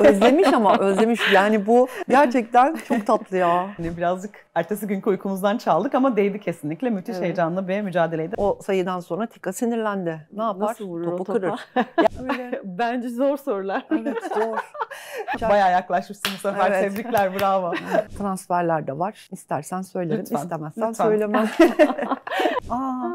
özlemiş ama özlemiş. Yani bu gerçekten çok tatlı ya. Hani birazcık ertesi günkü uykumuzdan çaldık ama değdi kesinlikle. Müthiş evet. heyecanlı bir mücadeleydi. O sayıdan sonra Tika sinirlendi. Ne yapar? Nasıl vurur Topu topa? kırır. Öyle. Bence zor sorular. Evet zor. Bayağı yaklaşmışsın bu sefer. Evet. Tebrikler bravo. Transferler de var. İstersen söylerim, Lütfen. istemezsen Lütfen. söylemem. Aa.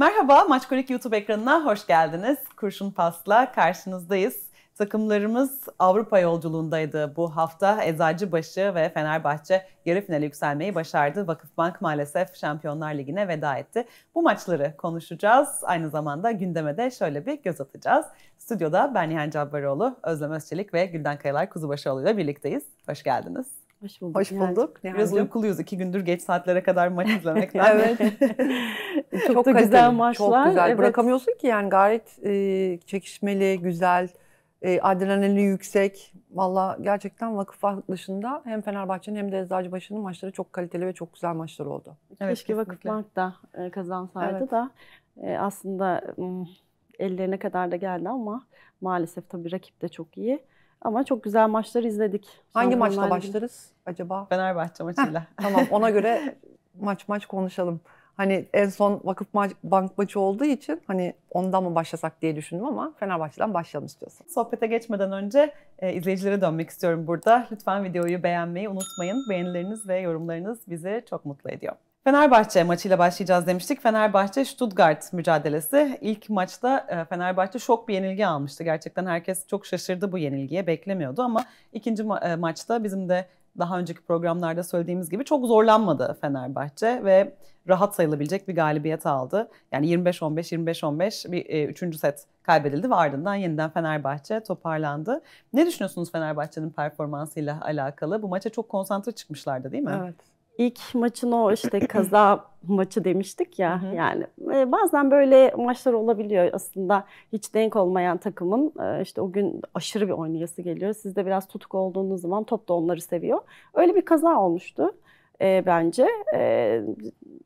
Merhaba, Maçkolik YouTube ekranına hoş geldiniz. Kurşun Pas'la karşınızdayız. Takımlarımız Avrupa yolculuğundaydı bu hafta. Eczacıbaşı ve Fenerbahçe yarı finale yükselmeyi başardı. Vakıfbank maalesef Şampiyonlar Ligi'ne veda etti. Bu maçları konuşacağız. Aynı zamanda gündeme de şöyle bir göz atacağız. Stüdyoda ben Nihan Cabbaroğlu, Özlem Özçelik ve Gülden Kayalar Kuzubaşıoğlu ile birlikteyiz. Hoş geldiniz. Hoş bulduk. Hoş bulduk. Nihal'cim. Biraz uykuluyuz. iki gündür geç saatlere kadar maç izlemekten. evet. çok, çok da güzel maçlar. Çok güzel. Evet. Bırakamıyorsun ki yani gayret e, çekişmeli, güzel, e, adrenalini yüksek. Valla gerçekten vakıf dışında hem Fenerbahçe'nin hem de Eczacıbaşı'nın maçları çok kaliteli ve çok güzel maçlar oldu. Evet, Keşke Vakıf Bank da e, kazansaydı evet. da e, aslında ellerine kadar da geldi ama maalesef tabii rakip de çok iyi. Ama çok güzel maçları izledik. Hangi Sonra maçla başlarız acaba? Fenerbahçe maçıyla. Heh, tamam ona göre maç maç konuşalım. Hani en son Vakıf maç, Bank maçı olduğu için hani ondan mı başlasak diye düşündüm ama Fenerbahçe'den başlayalım istiyorsan. Sohbete geçmeden önce e, izleyicilere dönmek istiyorum burada. Lütfen videoyu beğenmeyi unutmayın. Beğenileriniz ve yorumlarınız bizi çok mutlu ediyor. Fenerbahçe maçıyla başlayacağız demiştik. Fenerbahçe Stuttgart mücadelesi. İlk maçta e, Fenerbahçe şok bir yenilgi almıştı. Gerçekten herkes çok şaşırdı bu yenilgiye, beklemiyordu ama ikinci ma- e, maçta bizim de daha önceki programlarda söylediğimiz gibi çok zorlanmadı Fenerbahçe ve rahat sayılabilecek bir galibiyet aldı. Yani 25-15, 25-15 bir e, üçüncü set kaybedildi ve ardından yeniden Fenerbahçe toparlandı. Ne düşünüyorsunuz Fenerbahçe'nin performansıyla alakalı? Bu maça çok konsantre çıkmışlardı değil mi? Evet ilk maçın o işte kaza maçı demiştik ya. Hı hı. Yani e, bazen böyle maçlar olabiliyor aslında hiç denk olmayan takımın e, işte o gün aşırı bir oynayası geliyor. Siz de biraz tutuk olduğunuz zaman top da onları seviyor. Öyle bir kaza olmuştu e, bence. E,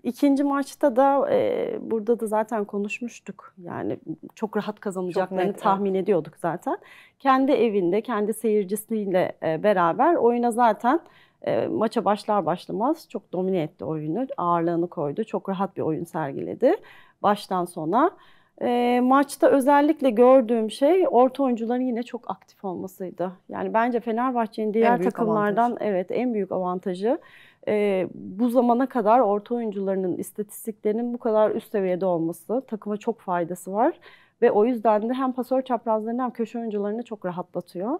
ikinci maçta da e, burada da zaten konuşmuştuk. Yani çok rahat kazanacaklarını çok net, tahmin evet. ediyorduk zaten. Kendi evinde, kendi seyircisiyle e, beraber oyuna zaten ee, maça başlar başlamaz çok domine etti oyunu. Ağırlığını koydu. Çok rahat bir oyun sergiledi. Baştan sona. E, maçta özellikle gördüğüm şey orta oyuncuların yine çok aktif olmasıydı. Yani bence Fenerbahçe'nin diğer takımlardan avantaj. evet en büyük avantajı e, bu zamana kadar orta oyuncularının istatistiklerinin bu kadar üst seviyede olması takıma çok faydası var ve o yüzden de hem pasör çaprazlarını hem köşe oyuncularını çok rahatlatıyor.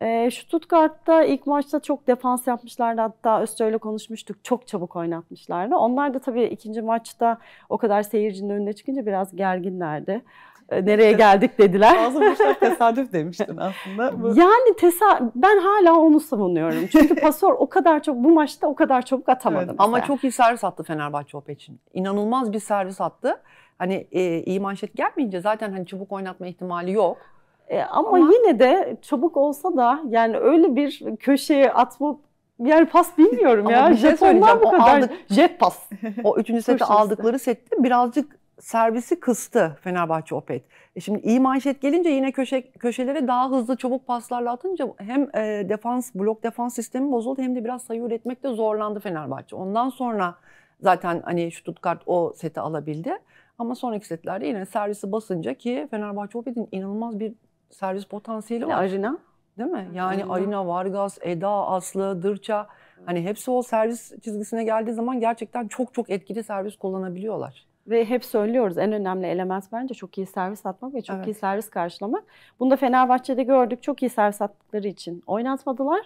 E, Stuttgart'ta ilk maçta çok defans yapmışlardı. Hatta Öster'le konuşmuştuk. Çok çabuk oynatmışlardı. Onlar da tabii ikinci maçta o kadar seyircinin önüne çıkınca biraz gerginlerdi. Ee, nereye geldik dediler. Bazı maçlar tesadüf demiştin aslında. Bu... Yani tesa ben hala onu savunuyorum. Çünkü pasör o kadar çok bu maçta o kadar çabuk atamadım. Evet. Ama çok iyi servis attı Fenerbahçe Hope için. İnanılmaz bir servis attı. Hani e, iyi manşet gelmeyince zaten hani çabuk oynatma ihtimali yok. E, ama, ama yine de çabuk olsa da yani öyle bir köşeye atma yer pas bilmiyorum ya. Ama bir şey Japonlar bu kadar. Aldık, jet pas. o üçüncü seti aldıkları sette birazcık servisi kıstı Fenerbahçe Opet. E şimdi iyi manşet gelince yine köşe, köşelere daha hızlı çabuk paslarla atınca hem e, defans blok defans sistemi bozuldu hem de biraz sayı üretmekte zorlandı Fenerbahçe. Ondan sonra zaten hani Stuttgart o seti alabildi. Ama sonraki setlerde yine servisi basınca ki Fenerbahçe Opet'in inanılmaz bir servis potansiyeli hani var. Arina. Değil mi? Yani Arina, Arina Vargas, Eda, Aslı, Dırça. Hani hepsi o servis çizgisine geldiği zaman gerçekten çok çok etkili servis kullanabiliyorlar. Ve hep söylüyoruz en önemli element bence çok iyi servis atmak ve çok evet. iyi servis karşılamak. Bunu da Fenerbahçe'de gördük. Çok iyi servis attıkları için oynatmadılar.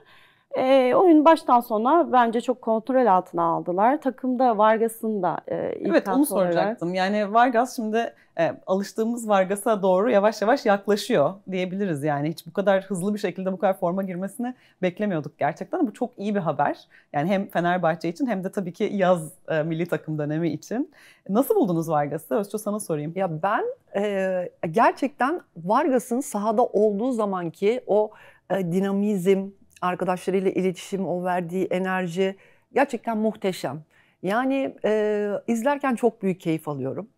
E, oyun baştan sona bence çok kontrol altına aldılar. Takımda Vargas'ın da e, Evet onu soracaktım. Olarak. Yani Vargas şimdi e, alıştığımız Vargas'a doğru yavaş yavaş yaklaşıyor diyebiliriz yani. Hiç bu kadar hızlı bir şekilde bu kadar forma girmesini beklemiyorduk gerçekten. Bu çok iyi bir haber. Yani hem Fenerbahçe için hem de tabii ki yaz e, milli takım dönemi için. Nasıl buldunuz Vargas'ı? Özço sana sorayım. Ya ben e, gerçekten Vargas'ın sahada olduğu zamanki o e, dinamizm, arkadaşlarıyla iletişim, o verdiği enerji gerçekten muhteşem. Yani e, izlerken çok büyük keyif alıyorum.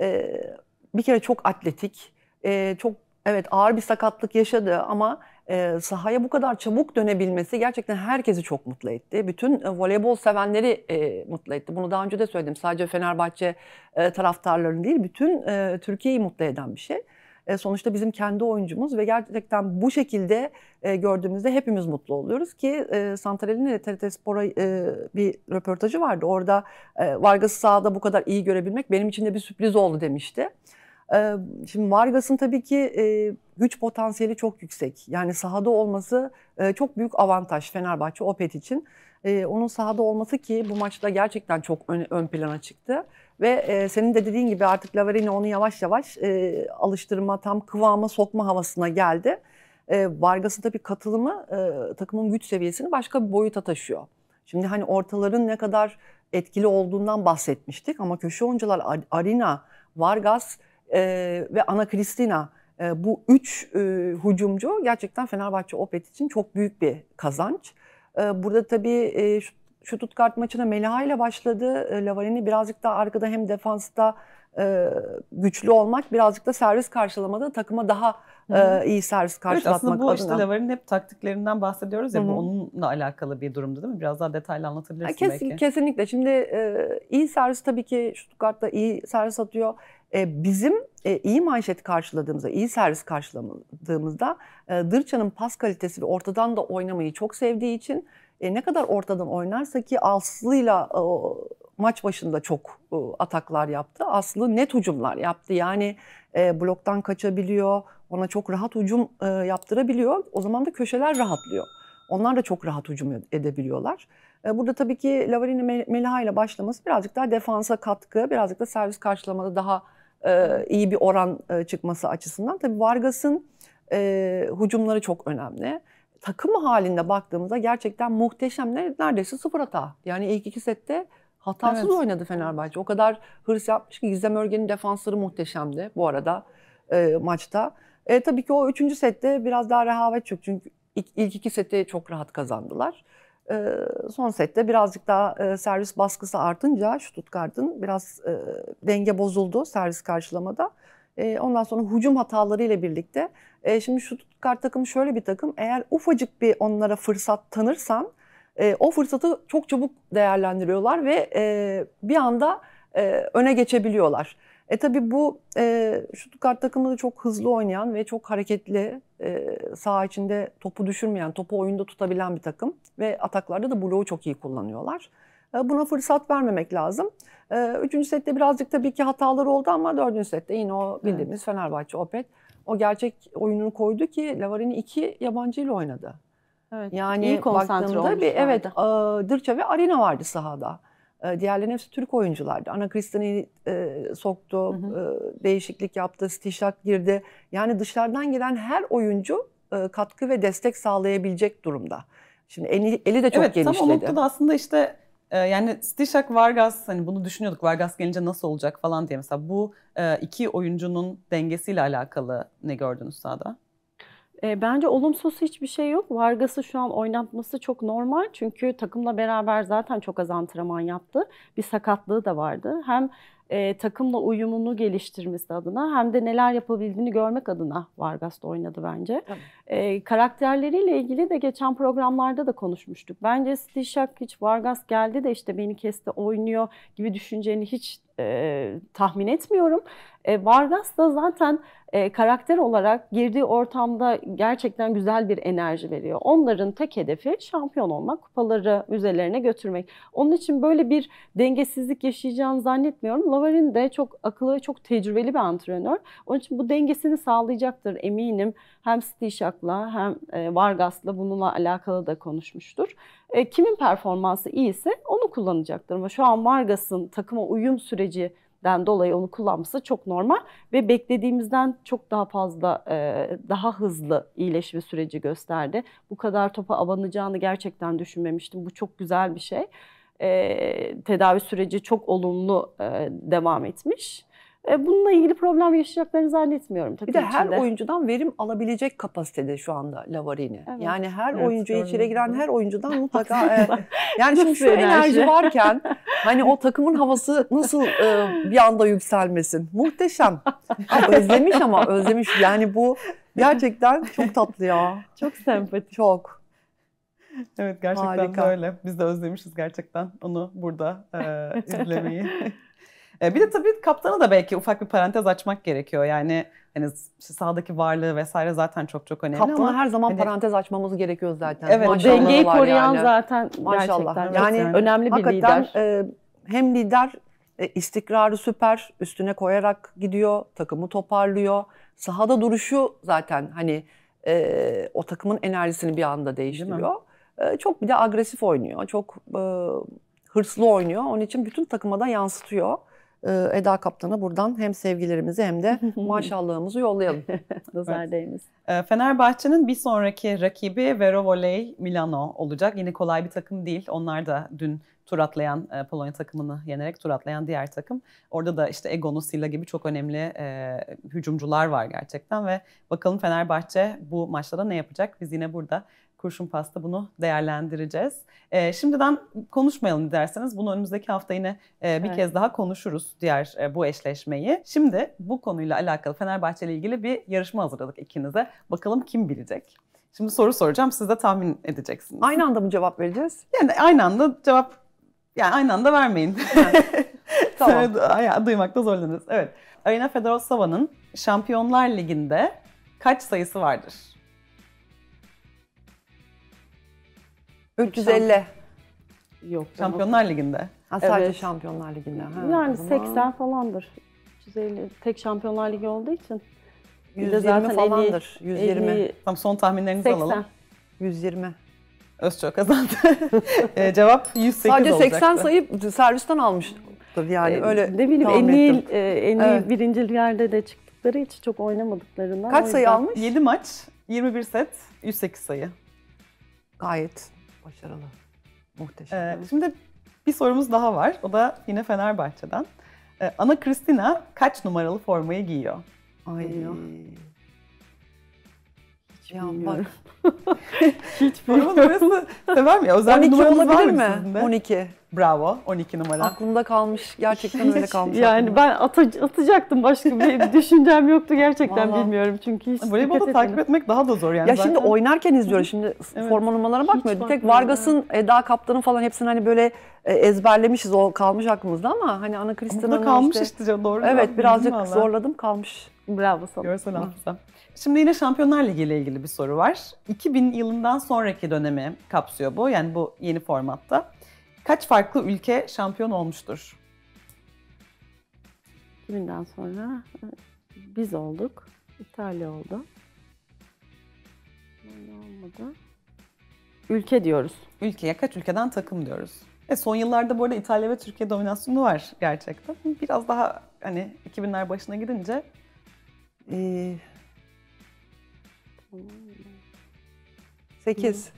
E, bir kere çok atletik, e, çok evet ağır bir sakatlık yaşadı ama e, sahaya bu kadar çabuk dönebilmesi gerçekten herkesi çok mutlu etti. Bütün e, voleybol sevenleri e, mutlu etti. Bunu daha önce de söyledim. Sadece Fenerbahçe e, taraftarlarını değil, bütün e, Türkiye'yi mutlu eden bir şey. E, sonuçta bizim kendi oyuncumuz ve gerçekten bu şekilde e, gördüğümüzde hepimiz mutlu oluyoruz ki e, Santarel'in de TRT Spor'a e, bir röportajı vardı. Orada e, Vargas'ı sahada bu kadar iyi görebilmek benim için de bir sürpriz oldu demişti. Şimdi Vargas'ın tabii ki güç potansiyeli çok yüksek. Yani sahada olması çok büyük avantaj Fenerbahçe, Opet için. Onun sahada olması ki bu maçta gerçekten çok ön plana çıktı. Ve e, senin de dediğin gibi artık Lavarini onu yavaş yavaş e, alıştırma, tam kıvama sokma havasına geldi. E, Vargas'ın tabii katılımı e, takımın güç seviyesini başka bir boyuta taşıyor. Şimdi hani ortaların ne kadar etkili olduğundan bahsetmiştik ama köşe oyuncular Arina, Vargas e, ve Ana Cristina e, bu üç e, hücumcu gerçekten Fenerbahçe Opet için çok büyük bir kazanç. E, burada tabii e, Stuttgart maçına Melih ile başladı. E, Lavarini birazcık daha arkada hem defansta e, güçlü olmak birazcık da servis karşılamada takıma daha e, iyi servis karşılatmak evet, aslında bu adına. işte Lavar'ın hep taktiklerinden bahsediyoruz ya Hı-hı. bu onunla alakalı bir durumdu değil mi? Biraz daha detaylı anlatabilirsin Kesin, belki. Kesinlikle. Şimdi e, iyi servis tabii ki Stuttgart'ta iyi servis atıyor. E, bizim e, iyi manşet karşıladığımızda, iyi servis karşıladığımızda e, Dırça'nın pas kalitesi ve ortadan da oynamayı çok sevdiği için e, ne kadar ortadan oynarsa ki Aslı'yla e, maç başında çok e, ataklar yaptı. Aslı net hücumlar yaptı. Yani e, bloktan kaçabiliyor. Ona çok rahat hücum e, yaptırabiliyor. O zaman da köşeler rahatlıyor. Onlar da çok rahat hücum edebiliyorlar. E, burada tabii ki Lavarin'in Melih ile başlaması birazcık daha defansa katkı, birazcık da servis karşılamada daha e, iyi bir oran e, çıkması açısından. Tabii Vargas'ın e, hücumları çok önemli takım halinde baktığımızda gerçekten muhteşem. Neredeyse sıfır hata. Yani ilk iki sette hatasız evet. oynadı Fenerbahçe. O kadar hırs yapmış ki Gizem Örgen'in defansları muhteşemdi bu arada e, maçta. E, tabii ki o üçüncü sette biraz daha rehavet çok çünkü ilk, ilk iki sette çok rahat kazandılar. E, son sette birazcık daha e, servis baskısı artınca Stuttgart'ın biraz e, denge bozuldu servis karşılamada. E, ondan sonra hücum hatalarıyla birlikte. E, şimdi şu kart takımı şöyle bir takım. Eğer ufacık bir onlara fırsat tanırsan e, o fırsatı çok çabuk değerlendiriyorlar ve e, bir anda e, öne geçebiliyorlar. E tabi bu e, şut kart takımı da çok hızlı oynayan ve çok hareketli e, saha içinde topu düşürmeyen, topu oyunda tutabilen bir takım ve ataklarda da bloğu çok iyi kullanıyorlar. E, buna fırsat vermemek lazım. E, üçüncü sette birazcık tabii ki hataları oldu ama dördüncü sette yine o bildiğimiz evet. Fenerbahçe Opet o gerçek oyununu koydu ki Lavarini iki yabancı ile oynadı. Evet, yani baktığımda bir evet vardı. E, Dırça ve Arena vardı sahada. Diğerlerinin hepsi Türk oyunculardı. Ana Kristan'ı e, soktu, hı hı. E, değişiklik yaptı, stişak girdi. Yani dışarıdan gelen her oyuncu e, katkı ve destek sağlayabilecek durumda. Şimdi eli, eli de çok evet, genişledi. Evet tam o noktada aslında işte ee, yani Stishak Vargas hani bunu düşünüyorduk Vargas gelince nasıl olacak falan diye mesela bu e, iki oyuncunun dengesiyle alakalı ne gördünüz sahada? E, bence olumsuz hiçbir şey yok. Vargas'ı şu an oynatması çok normal. Çünkü takımla beraber zaten çok az antrenman yaptı. Bir sakatlığı da vardı. Hem e, takımla uyumunu geliştirmesi adına hem de neler yapabildiğini görmek adına Vargas oynadı bence. Tabii. E, karakterleriyle ilgili de geçen programlarda da konuşmuştuk. Bence Stishak hiç Vargas geldi de işte beni kesti oynuyor gibi düşünceni hiç e, tahmin etmiyorum. E, Vargas da zaten e, karakter olarak girdiği ortamda gerçekten güzel bir enerji veriyor. Onların tek hedefi şampiyon olmak, kupaları müzelerine götürmek. Onun için böyle bir dengesizlik yaşayacağını zannetmiyorum. Lavarin de çok akıllı ve çok tecrübeli bir antrenör. Onun için bu dengesini sağlayacaktır eminim. Hem Stishak Kavşak'la hem e, Vargas'la bununla alakalı da konuşmuştur. E, kimin performansı iyiyse onu kullanacaktır. Ama şu an Vargas'ın takıma uyum sürecinden dolayı onu kullanması çok normal ve beklediğimizden çok daha fazla, e, daha hızlı iyileşme süreci gösterdi. Bu kadar topa abanacağını gerçekten düşünmemiştim. Bu çok güzel bir şey. Tedavi süreci çok olumlu devam etmiş. E, bununla ilgili problem yaşayacaklarını zannetmiyorum tabii Bir de içinde. her oyuncudan verim alabilecek kapasitede şu anda Lavarini. Evet. Yani her evet, oyuncu içeri giren her oyuncudan mutlaka e, yani şimdi şu enerji varken hani o takımın havası nasıl e, bir anda yükselmesin? Muhteşem. özlemiş ama özlemiş. Yani bu gerçekten çok tatlı ya. Çok sempatik. Çok. Evet gerçekten Harika. böyle. Biz de özlemişiz gerçekten onu burada e, izlemeyi. Ee, bir de tabii kaptana da belki ufak bir parantez açmak gerekiyor. Yani hani sahadaki varlığı vesaire zaten çok çok önemli Kaptana ama her zaman hani, parantez açmamız gerekiyor zaten. Evet, Maşallah dengeyi koruyan yani. zaten Maşallah. gerçekten yani, yani önemli bir lider. E, hem lider e, istikrarı süper, üstüne koyarak gidiyor, takımı toparlıyor. Sahada duruşu zaten hani e, o takımın enerjisini bir anda değiştiriyor. E, çok bir de agresif oynuyor, çok e, hırslı oynuyor. Onun için bütün takıma da yansıtıyor. Ee, Eda Kaptan'a buradan hem sevgilerimizi hem de maşallahımızı yollayalım. Nazar değmez. Evet. Ee, Fenerbahçe'nin bir sonraki rakibi Vero Voley Milano olacak. Yine kolay bir takım değil. Onlar da dün tur atlayan e, Polonya takımını yenerek tur atlayan diğer takım. Orada da işte Egonu Silla gibi çok önemli e, hücumcular var gerçekten ve bakalım Fenerbahçe bu maçlara ne yapacak? Biz yine burada kurşun pasta bunu değerlendireceğiz. E, şimdiden konuşmayalım derseniz bunu önümüzdeki hafta yine e, bir evet. kez daha konuşuruz diğer e, bu eşleşmeyi. Şimdi bu konuyla alakalı Fenerbahçe ile ilgili bir yarışma hazırladık ikinize. Bakalım kim bilecek? Şimdi soru soracağım siz de tahmin edeceksiniz. Aynı anda mı cevap vereceğiz? Yani aynı anda cevap yani aynı anda vermeyin. tamam. Duymakta zorlanırız. Evet. Arina Fedorova'nın Şampiyonlar Ligi'nde kaç sayısı vardır? 350. Yok. Şampiyonlar Ligi'nde. Ha, sadece Evet. Şampiyonlar Ligi'nde. Ha, yani o zaman 80 falandır. 350 tek Şampiyonlar Ligi olduğu için. 120 zaten falandır. 120. 50, Tam son tahminlerinizi 80. alalım. 120. Özço kazandı. Ee, cevap 108 Sadece 80 sayıp servisten almış. yani. Ee, öyle ne bileyim tahmin 50 ettim. il, e, 50 Evet. birinci yerde de çıktıkları için çok oynamadıklarından. Kaç sayı yüzden- almış? 7 maç, 21 set, 108 sayı. Gayet Başarılı. Muhteşem. Ee, şimdi bir sorumuz daha var. O da yine Fenerbahçe'den. Ee, Ana Kristina kaç numaralı formayı giyiyor? Ay. Hiç ya bilmiyorum. bak hiç bilmiyorum. numarası sever ya? Özel 12 olabilir mi? mi? 12. Bravo. 12 numara. Aklımda kalmış. Gerçekten hiç, öyle kalmış. Yani aklımda. ben ata- atacaktım başka şey. bir düşüncem yoktu. Gerçekten Vallahi. bilmiyorum çünkü hiç Voleybolu takip etmek daha da zor yani. Ya zaten. şimdi oynarken izliyorum. Şimdi evet. forma numaralarına bakmıyor. Bir tek Vargas'ın, Eda Kaptan'ın falan hepsini hani böyle e, ezberlemişiz. O kalmış aklımızda ama hani Ana Kristina'nın işte. kalmış işte, işte doğru. Evet ben, birazcık zorladım kalmış. Bravo sana. Görsel hafıza. Şimdi yine Şampiyonlar Ligi ile ilgili bir soru var. 2000 yılından sonraki dönemi kapsıyor bu. Yani bu yeni formatta. Kaç farklı ülke şampiyon olmuştur? 2000'den sonra e, biz olduk. İtalya oldu. ne Olmadı. Ülke diyoruz. Ülkeye kaç ülkeden takım diyoruz. E son yıllarda bu arada İtalya ve Türkiye dominasyonu var gerçekten. Biraz daha hani 2000'ler başına gidince... Ee... Tamam. 8.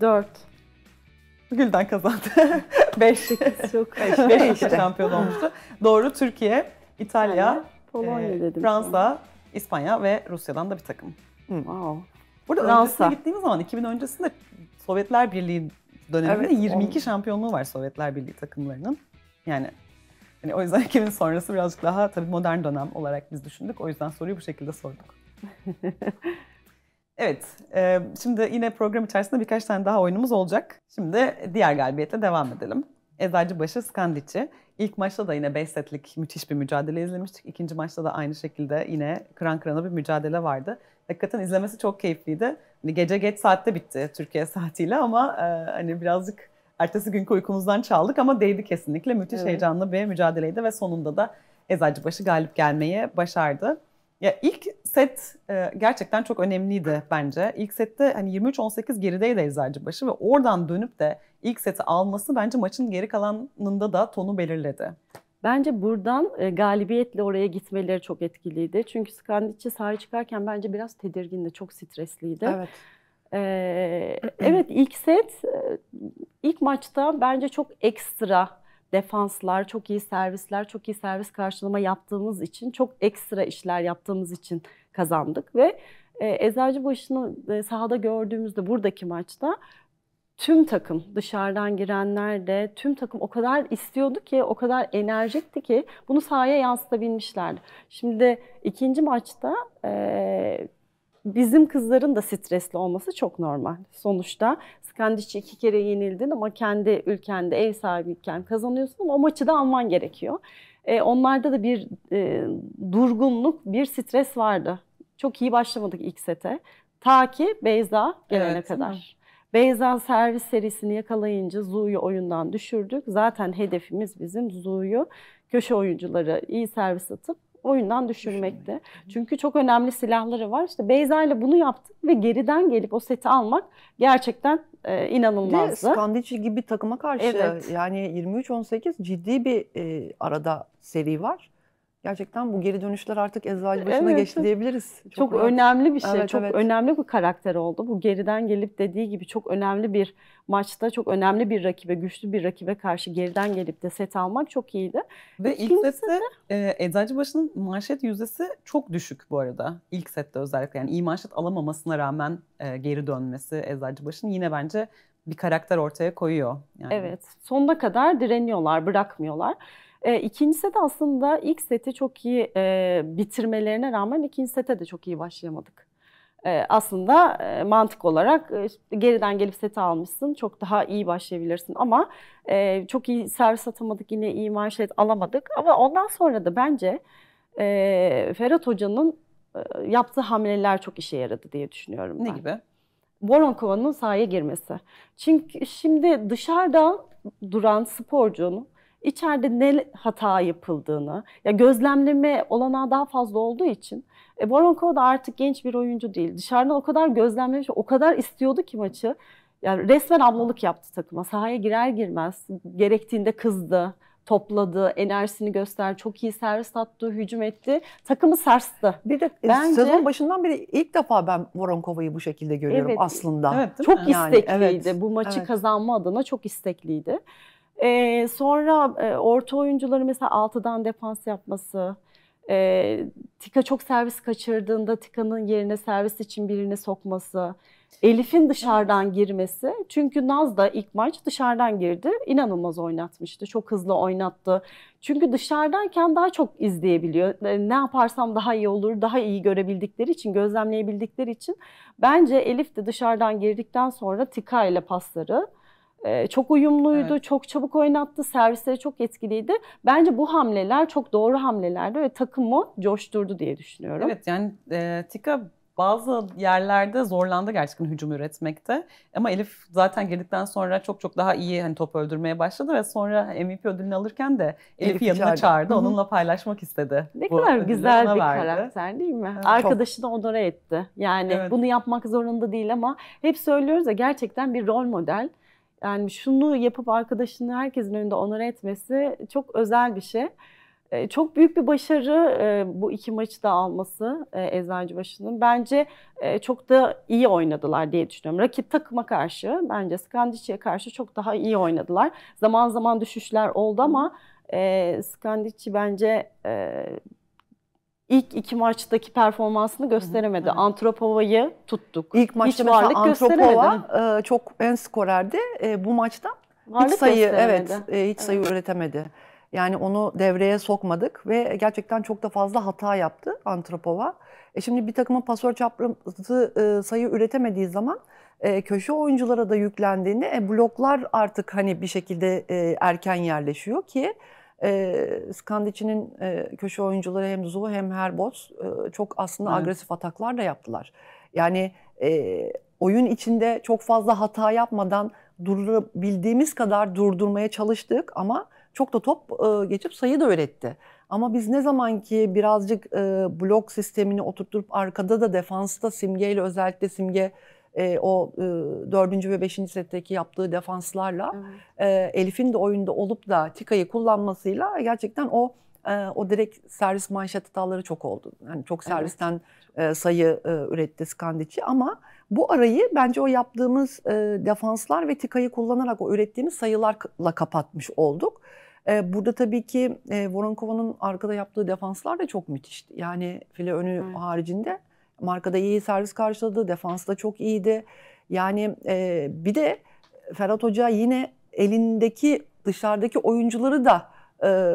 4. Gülden kazandı. 5. Çok. 5. 5 işte. şampiyon olmuştu. Doğru Türkiye, İtalya, yani, Polonya e, dedim Fransa, sana. İspanya ve Rusya'dan da bir takım. Wow. Burada Fransa. öncesine gittiğimiz zaman 2000 öncesinde Sovyetler Birliği döneminde evet, 22 on. şampiyonluğu var Sovyetler Birliği takımlarının. Yani yani o yüzden 2000 sonrası birazcık daha tabii modern dönem olarak biz düşündük. O yüzden soruyu bu şekilde sorduk. Evet, e, şimdi yine program içerisinde birkaç tane daha oyunumuz olacak. Şimdi diğer galibiyetle devam edelim. Eczacıbaşı Skandici. İlk maçta da yine 5 setlik müthiş bir mücadele izlemiştik. İkinci maçta da aynı şekilde yine kıran kırana bir mücadele vardı. Hakikaten izlemesi çok keyifliydi. Hani gece geç saatte bitti Türkiye saatiyle ama e, hani birazcık ertesi günkü uykumuzdan çaldık ama değdi kesinlikle. Müthiş evet. heyecanlı bir mücadeleydi ve sonunda da Eczacıbaşı galip gelmeyi başardı. Ya ilk set e, gerçekten çok önemliydi bence. İlk sette hani 23-18 gerideydi Eczacıbaşı ve oradan dönüp de ilk seti alması bence maçın geri kalanında da tonu belirledi. Bence buradan e, galibiyetle oraya gitmeleri çok etkiliydi. Çünkü Skandic'i sahaya çıkarken bence biraz tedirgindi, çok stresliydi. Evet. Ee, evet ilk set, e, ilk maçta bence çok ekstra defanslar, çok iyi servisler, çok iyi servis karşılama yaptığımız için, çok ekstra işler yaptığımız için kazandık ve e, Eczacıbaşı'nı e, sahada gördüğümüzde buradaki maçta tüm takım dışarıdan girenler de tüm takım o kadar istiyordu ki o kadar enerjikti ki bunu sahaya yansıtabilmişlerdi. Şimdi ikinci maçta e, bizim kızların da stresli olması çok normal. Sonuçta kendi içi iki kere yenildin ama kendi ülkende ev sahibiyken kazanıyorsun ama o maçı da alman gerekiyor. E, onlarda da bir e, durgunluk, bir stres vardı. Çok iyi başlamadık ilk sete. Ta ki Beyza gelene evet, kadar. Beyza servis serisini yakalayınca Zu'yu oyundan düşürdük. Zaten hedefimiz bizim Zu'yu köşe oyuncuları iyi servis atıp oyundan düşürmekti. Çünkü çok önemli silahları var. İşte Beyza ile bunu yaptık ve geriden gelip o seti almak gerçekten e, inanılmazdı. Bir Skandici gibi bir takıma karşı evet. yani 23-18 ciddi bir e, arada seri var. Gerçekten bu geri dönüşler artık eczacı başına evet, geçti diyebiliriz. Çok, çok önemli bir şey. Evet, çok evet. önemli bir karakter oldu. Bu geriden gelip dediği gibi çok önemli bir maçta çok önemli bir rakibe, güçlü bir rakibe karşı geriden gelip de set almak çok iyiydi. Ve ilk sette de... e, eczacı başının manşet yüzdesi çok düşük bu arada. İlk sette özellikle yani iyi manşet alamamasına rağmen e, geri dönmesi eczacı başının yine bence bir karakter ortaya koyuyor. Yani. Evet. Sonuna kadar direniyorlar, bırakmıyorlar. E, ikincisi de aslında ilk seti çok iyi e, bitirmelerine rağmen ikinci sete de çok iyi başlayamadık. E, aslında e, mantık olarak e, geriden gelip seti almışsın. Çok daha iyi başlayabilirsin ama e, çok iyi servis atamadık, yine iyi manşet alamadık. Ama ondan sonra da bence e, Ferhat Hoca'nın e, yaptığı hamleler çok işe yaradı diye düşünüyorum ne ben. Ne gibi? Voronkova'nın sahaya girmesi. Çünkü şimdi dışarıda duran sporcunun içeride ne hata yapıldığını, ya gözlemleme olanağı daha fazla olduğu için e, Boronkova da artık genç bir oyuncu değil. Dışarıdan o kadar gözlemlemiş, o kadar istiyordu ki maçı. Yani resmen ablalık yaptı takıma. Sahaya girer girmez gerektiğinde kızdı, topladı, enerjisini gösterdi, çok iyi servis attı, hücum etti. Takımı sarstı. Bir de e, Bence, sezon başından beri ilk defa ben Voronkova'yı bu şekilde görüyorum evet, aslında. Evet, çok mi? istekliydi. evet, bu maçı evet. kazanma adına çok istekliydi. E, sonra e, orta oyuncuları mesela altıdan defans yapması, e, Tika çok servis kaçırdığında Tika'nın yerine servis için birini sokması, Elif'in dışarıdan girmesi. Çünkü Naz da ilk maç dışarıdan girdi. İnanılmaz oynatmıştı. Çok hızlı oynattı. Çünkü dışarıdayken daha çok izleyebiliyor. Ne yaparsam daha iyi olur, daha iyi görebildikleri için, gözlemleyebildikleri için. Bence Elif de dışarıdan girdikten sonra Tika ile pasları, ee, çok uyumluydu, evet. çok çabuk oynattı, servisleri çok etkiliydi. Bence bu hamleler çok doğru hamlelerdi ve takımı coşturdu diye düşünüyorum. Evet yani e, Tika bazı yerlerde zorlandı gerçekten hücum üretmekte. Ama Elif zaten girdikten sonra çok çok daha iyi hani top öldürmeye başladı ve sonra MVP ödülünü alırken de Elif'i Elif yanına çağırdı. çağırdı. Onunla paylaşmak istedi. Ne Bu kadar güzel bir verdi. karakter değil mi? Evet, Arkadaşını çok... onore etti. Yani evet. bunu yapmak zorunda değil ama hep söylüyoruz ya gerçekten bir rol model. Yani şunu yapıp arkadaşını herkesin önünde onar etmesi çok özel bir şey. E, çok büyük bir başarı e, bu iki maçı da alması e, Eczacıbaşı'nın. Bence çok da iyi oynadılar diye düşünüyorum. Rakip takıma karşı bence Skandici'ye karşı çok daha iyi oynadılar. Zaman zaman düşüşler oldu ama Skandici bence ilk iki maçtaki performansını gösteremedi. Evet. Antropova'yı tuttuk. İlk maçta Hiç varlık Antropova e, çok ön skorerdi. E, bu maçta varlık hiç sayı evet e, hiç evet. sayı üretemedi. Yani onu devreye sokmadık ve gerçekten çok da fazla hata yaptı Antropova. E şimdi bir takımın pasör çaprazı e, sayı üretemediği zaman e, köşe oyunculara da yüklendiğini e, bloklar artık hani bir şekilde e, erken yerleşiyor ki e, Skandici'nin e, köşe oyuncuları hem Zu hem Herboz e, çok aslında evet. agresif ataklar da yaptılar. Yani e, oyun içinde çok fazla hata yapmadan durdurabildiğimiz kadar durdurmaya çalıştık ama çok da top e, geçip sayı da öğretti. Ama biz ne zaman ki birazcık e, blok sistemini oturtup arkada da defansta simgeyle özellikle simge e, o e, dördüncü ve beşinci setteki yaptığı defanslarla evet. e, Elif'in de oyunda olup da Tika'yı kullanmasıyla gerçekten o e, o direkt servis manşet hataları çok oldu. Yani çok servisten evet. e, sayı e, üretti Skandici ama bu arayı bence o yaptığımız e, defanslar ve Tika'yı kullanarak o ürettiğimiz sayılarla kapatmış olduk. E, burada tabii ki e, Voronkova'nın arkada yaptığı defanslar da çok müthişti. Yani file önü evet. haricinde Markada iyi servis karşıladı. Defansta çok iyiydi. Yani e, bir de Ferhat Hoca yine elindeki dışarıdaki oyuncuları da e,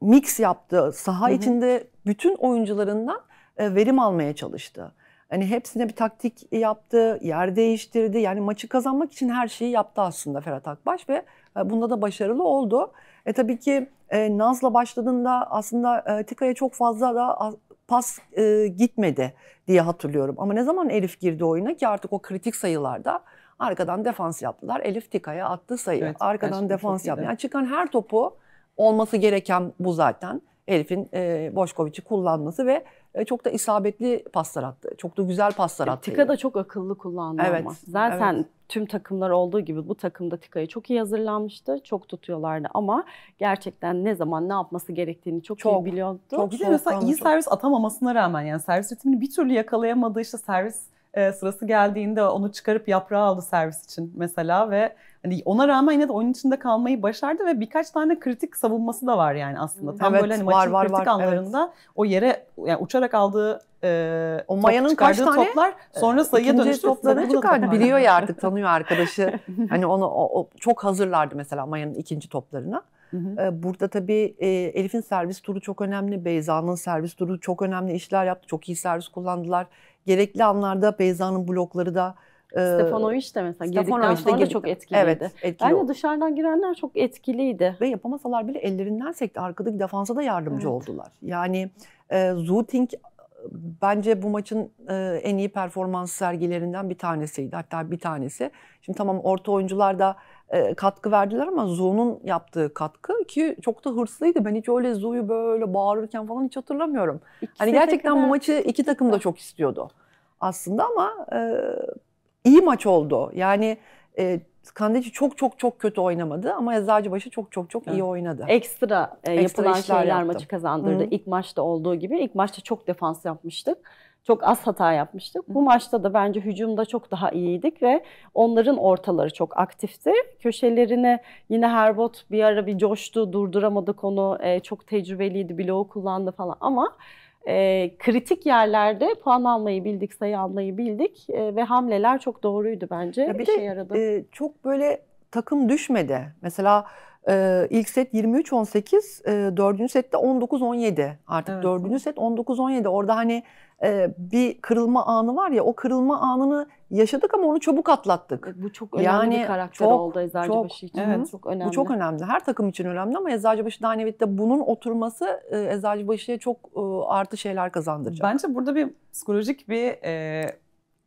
mix yaptı. Saha hı hı. içinde bütün oyuncularından e, verim almaya çalıştı. Hani hepsine bir taktik yaptı, yer değiştirdi. Yani maçı kazanmak için her şeyi yaptı aslında Ferhat Akbaş ve e, bunda da başarılı oldu. E tabii ki e, Naz'la başladığında aslında e, Tika'ya çok fazla da pas e, gitmedi diye hatırlıyorum. Ama ne zaman Elif girdi oyuna ki artık o kritik sayılarda arkadan defans yaptılar. Elif Tika'ya attı sayı. Evet, arkadan defans yaptı. Yani çıkan her topu olması gereken bu zaten. Elif'in e, Boşkoviç'i kullanması ve e, çok da isabetli paslar attı. Çok da güzel paslar e, attı. Tika da çok akıllı kullandı evet, ama. Zaten evet. tüm takımlar olduğu gibi bu takımda Tika'yı çok iyi hazırlanmıştı. Çok tutuyorlardı ama gerçekten ne zaman ne yapması gerektiğini çok, çok iyi biliyordu. Çok bir mesela iyi çok. servis atamamasına rağmen yani servis ritmini bir türlü yakalayamadı işte servis e, sırası geldiğinde onu çıkarıp yaprağı aldı servis için mesela ve Hani ona rağmen yine de oyunun içinde kalmayı başardı ve birkaç tane kritik savunması da var yani aslında. Tam evet, böyle hani maçın var, kritik var, anlarında evet. o yere yani uçarak aldığı e, o Maya'nın top, kaç tane sonra e, sayıya dönüştü. toplarını çıkardı. Biliyor ya artık tanıyor arkadaşı. hani onu o, o, çok hazırlardı mesela Maya'nın ikinci toplarına. E, burada tabii e, Elif'in servis turu çok önemli. Beyza'nın servis turu çok önemli işler yaptı. Çok iyi servis kullandılar. Gerekli anlarda Beyza'nın blokları da Stefanovic de mesela girdikten sonra çok etkiliydi. Evet, etkili Bence oldu. dışarıdan girenler çok etkiliydi. Ve yapamasalar bile ellerinden sekti. Arkadaki defansa da yardımcı evet. oldular. Yani e, Zuting e, bence bu maçın e, en iyi performans sergilerinden bir tanesiydi. Hatta bir tanesi. Şimdi tamam orta oyuncular da e, katkı verdiler ama Zu'nun yaptığı katkı ki çok da hırslıydı. Ben hiç öyle Zu'yu böyle bağırırken falan hiç hatırlamıyorum. İkisi hani gerçekten bu maçı iki takım da çok istiyordu aslında ama e, iyi maç oldu. Yani e, Kandeci çok çok çok kötü oynamadı ama Eczacıbaşı çok çok çok iyi oynadı. Ekstra, e, Ekstra yapılan şeyler yaptım. maçı kazandırdı. Hı. İlk maçta olduğu gibi ilk maçta çok defans yapmıştık. Çok az hata yapmıştık. Hı. Bu maçta da bence hücumda çok daha iyiydik ve onların ortaları çok aktifti. Köşelerine yine Herbot bir ara bir coştu, durduramadık onu. E, çok tecrübeliydi, bloğu kullandı falan ama e, kritik yerlerde puan almayı bildik, sayı almayı bildik e, ve hamleler çok doğruydu bence. Ya bir şey de, yaradı. E, çok böyle takım düşmedi. Mesela e, ilk set 23-18, e, dördüncü sette 19-17 artık. Evet. Dördüncü set 19-17 orada hani e, bir kırılma anı var ya o kırılma anını yaşadık ama onu çabuk atlattık. E, bu çok önemli yani bir karakter çok, oldu Eczacıbaşı çok, için. Evet, çok önemli. Bu çok önemli. Her takım için önemli ama Eczacıbaşı Danevet'te bunun oturması e, Eczacıbaşı'ya çok e, artı şeyler kazandıracak. Bence burada bir psikolojik bir e,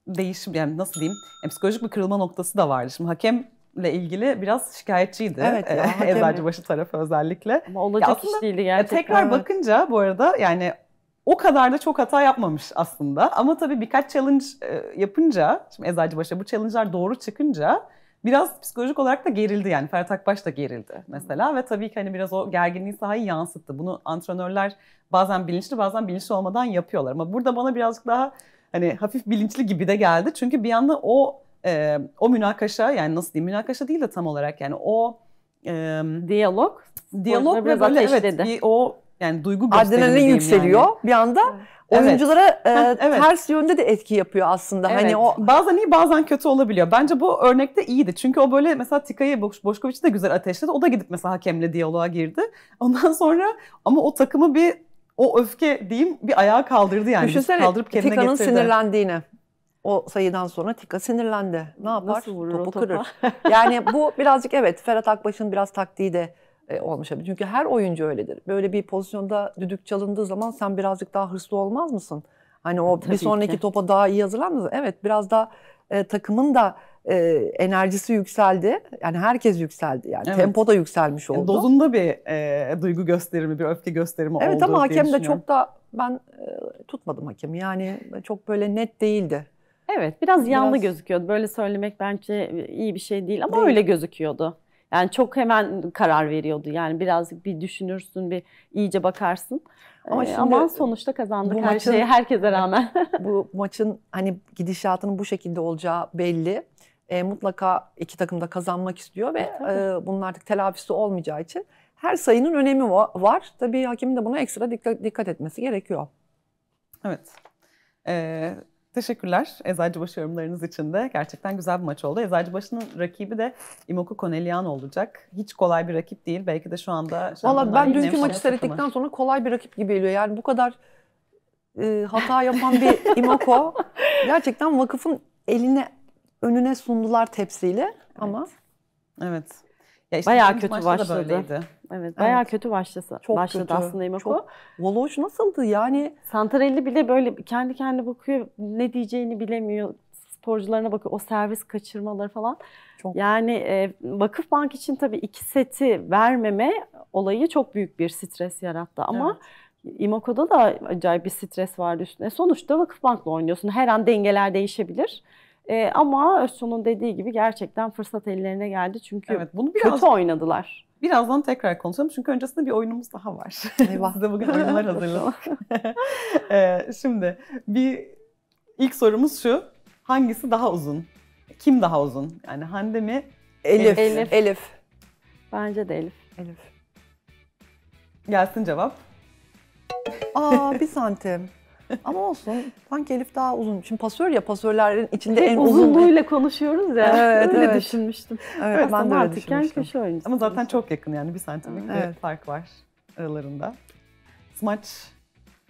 değişim yani nasıl diyeyim? Yani e, psikolojik bir kırılma noktası da vardı. Şimdi hakem ile ilgili biraz şikayetçiydi. Evet ya. E, Eczacıbaşı tarafı özellikle. Ama olacak ya aslında, iş değildi gerçekten. Tekrar evet. bakınca bu arada yani o kadar da çok hata yapmamış aslında. Ama tabii birkaç challenge e, yapınca, şimdi başa bu challenge'lar doğru çıkınca biraz psikolojik olarak da gerildi yani. Ferhat Akbaş da gerildi mesela ve tabii ki hani biraz o gerginliği sahayı yansıttı. Bunu antrenörler bazen bilinçli bazen bilinçli olmadan yapıyorlar. Ama burada bana birazcık daha hani hafif bilinçli gibi de geldi. Çünkü bir yanda o e, o münakaşa yani nasıl diyeyim münakaşa değil de tam olarak yani o e, diyalog diyalog ve böyle evet, bir, o yani duygu Adrenalin yükseliyor yani. bir anda. Evet. Oyunculara evet. E, evet. ters yönde de etki yapıyor aslında. Hani evet. Hani o bazen iyi bazen kötü olabiliyor. Bence bu örnekte iyiydi. Çünkü o böyle mesela Tika'yı Boşkoviç'i de güzel ateşledi. O da gidip mesela hakemle diyaloğa girdi. Ondan sonra ama o takımı bir o öfke diyeyim bir ayağa kaldırdı yani. Düşünsene kaldırıp kendine Tika'nın getirdi. sinirlendiğini. O sayıdan sonra Tika sinirlendi. Ne yapar? Nasıl vurur Topu kırır. yani bu birazcık evet Ferhat Akbaş'ın biraz taktiği de e, olmuş. Çünkü her oyuncu öyledir. Böyle bir pozisyonda düdük çalındığı zaman sen birazcık daha hırslı olmaz mısın? Hani o e, Tabii bir sonraki ki. topa daha iyi hazırlanır mısın? Evet biraz daha e, takımın da e, enerjisi yükseldi. Yani herkes yükseldi. Yani evet. tempo da yükselmiş oldu. Yani dozunda bir e, duygu gösterimi, bir öfke gösterimi evet, oldu. Evet ama hakem de çok da ben e, tutmadım hakemi. Yani çok böyle net değildi. Evet biraz yanlı biraz... gözüküyordu. Böyle söylemek bence iyi bir şey değil ama değil. öyle gözüküyordu. Yani çok hemen karar veriyordu. Yani birazcık bir düşünürsün, bir iyice bakarsın. Ama, ee, şimdi, ama sonuçta kazandık bu her maçın, şeyi herkese rağmen. bu maçın hani gidişatının bu şekilde olacağı belli. E, mutlaka iki takım da kazanmak istiyor ve e, e bunun artık telafisi olmayacağı için her sayının önemi var. Tabii hakimin de buna ekstra dikkat, dikkat etmesi gerekiyor. Evet. Ee, Teşekkürler Eczacıbaşı yorumlarınız için de. Gerçekten güzel bir maç oldu. Eczacıbaşı'nın rakibi de Imoku Konelia'n olacak. Hiç kolay bir rakip değil. Belki de şu anda... Valla ben dünkü maçı seyrettikten sonra kolay bir rakip gibi geliyor. Yani bu kadar e, hata yapan bir Imoko gerçekten vakıfın eline önüne sundular tepsiyle ama... evet. Ya işte bayağı kötü başladı. Evet, bayağı evet. kötü başladı. Çok başladı aslında Emako. Çok. Voloş nasıldı yani? Santarelli bile böyle kendi kendine bakıyor. Ne diyeceğini bilemiyor. Sporcularına bakıyor. O servis kaçırmaları falan. Çok. Yani e, Vakıf Bank için tabii iki seti vermeme olayı çok büyük bir stres yarattı. Ama evet. İmako'da da acayip bir stres vardı üstüne. Sonuçta vakıf bankla oynuyorsun. Her an dengeler değişebilir. E, ama Özçon'un dediği gibi gerçekten fırsat ellerine geldi. Çünkü evet, bunu biraz, kötü oynadılar. Birazdan tekrar konuşalım. Çünkü öncesinde bir oyunumuz daha var. Eyvah. Size bugün oyunlar hazırladık. e, şimdi bir ilk sorumuz şu. Hangisi daha uzun? Kim daha uzun? Yani Hande mi? Elif. Elif. Elif. Bence de Elif. Elif. Gelsin cevap. Aa bir santim. Ama olsun. Sanki Elif daha uzun. Şimdi pasör ya pasörlerin içinde en uzun. Uzunluğuyla konuşuyoruz ya. Evet, öyle evet. düşünmüştüm. Evet, evet ben de öyle düşünmüştüm. köşe oyuncusu. Ama zaten çok yakın yani bir santimlik evet. bir fark var aralarında. Smaç